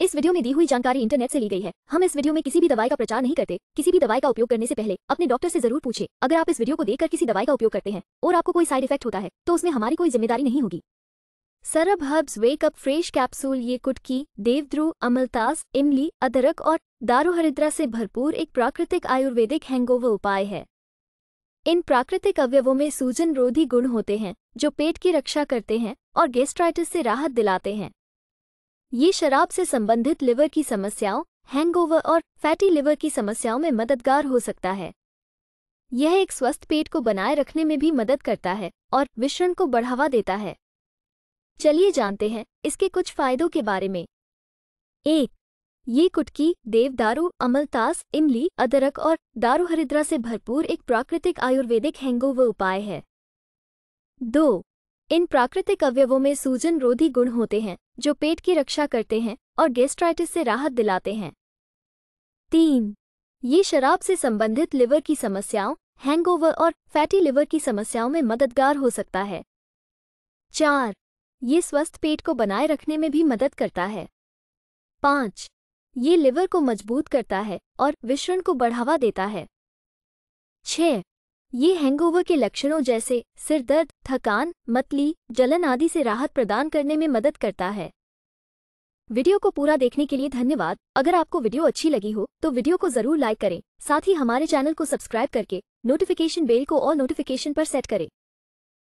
इस वीडियो में दी हुई जानकारी इंटरनेट से ली गई है हम इस वीडियो में किसी भी दवाई का प्रचार नहीं करते किसी भी दवाई का उपयोग करने से पहले अपने डॉक्टर से जरूर पूछे अगर आप इस वीडियो को देखकर किसी दवाई का उपयोग करते हैं और आपको कोई साइड इफेक्ट होता है तो उसमें हमारी कोई जिम्मेदारी नहीं होगी सरब हर्ब्स वेकअप फ्रेश कैप्सूल ये कुटकी देवद्रु अमलतास इमली अदरक और दारूहरिद्रा से भरपूर एक प्राकृतिक आयुर्वेदिक हैंगओवर उपाय है इन प्राकृतिक अवयवों में सूजन रोधी गुण होते हैं जो पेट की रक्षा करते हैं और गेस्ट्राइटिस से राहत दिलाते हैं ये शराब से संबंधित लिवर की समस्याओं हैंगओवर और फैटी लिवर की समस्याओं में मददगार हो सकता है यह एक स्वस्थ पेट को बनाए रखने में भी मदद करता है और मिश्रण को बढ़ावा देता है चलिए जानते हैं इसके कुछ फायदों के बारे में एक ये कुटकी देवदारू अमलतास इमली अदरक और दारू हरिद्रा से भरपूर एक प्राकृतिक आयुर्वेदिक हैंगओवर उपाय है दो इन प्राकृतिक अवयवों में सूजन रोधी गुण होते हैं जो पेट की रक्षा करते हैं और गेस्ट्राइटिस से राहत दिलाते हैं तीन ये शराब से संबंधित लिवर की समस्याओं हैंगओवर और फैटी लिवर की समस्याओं में मददगार हो सकता है चार ये स्वस्थ पेट को बनाए रखने में भी मदद करता है पाँच ये लिवर को मजबूत करता है और विश्रण को बढ़ावा देता है छह ये हैंगओवर के लक्षणों जैसे सिर दर्द थकान मतली जलन आदि से राहत प्रदान करने में मदद करता है वीडियो को पूरा देखने के लिए धन्यवाद अगर आपको वीडियो अच्छी लगी हो तो वीडियो को जरूर लाइक करें साथ ही हमारे चैनल को सब्सक्राइब करके नोटिफिकेशन बेल को और नोटिफिकेशन पर सेट करें